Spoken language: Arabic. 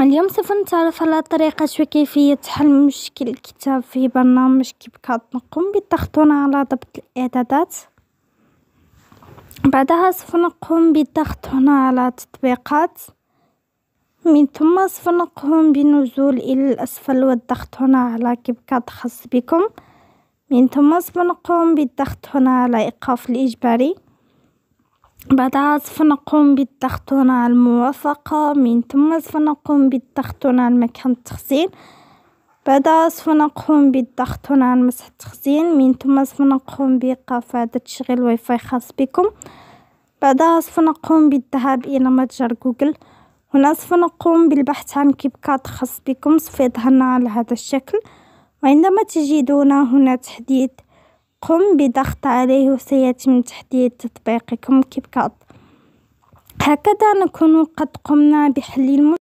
اليوم سوف نتعرف على طريقة وكيفية حل مشكل الكتاب في برنامج كيبكات نقوم بالضغط هنا على ضبط الإعدادات بعدها سوف نقوم بالضغط هنا على تطبيقات من ثم سوف نقوم بالنزول إلى الأسفل والضغط هنا على كيبكات خاص بكم من ثم سوف نقوم بالضغط هنا على إيقاف الإجباري بعدها سوف نقوم بالضغط هنا على الموافقة من ثم سوف نقوم بالضغط هنا على مكان التخزين بعدها سوف نقوم بالضغط هنا على مسح التخزين من ثم سوف نقوم بايقاف هذا تشغيل واي فاي خاص بكم بعدها سوف نقوم بالذهاب الى متجر جوجل هنا سوف نقوم بالبحث عن كيب كات خاص بكم سوف يظهرنا على هذا الشكل وعندما تجدون هنا تحديد قم بضغط عليه وسيتم تحديد تطبيقكم كيب كات، هكذا نكون قد قمنا بحل المشكلة.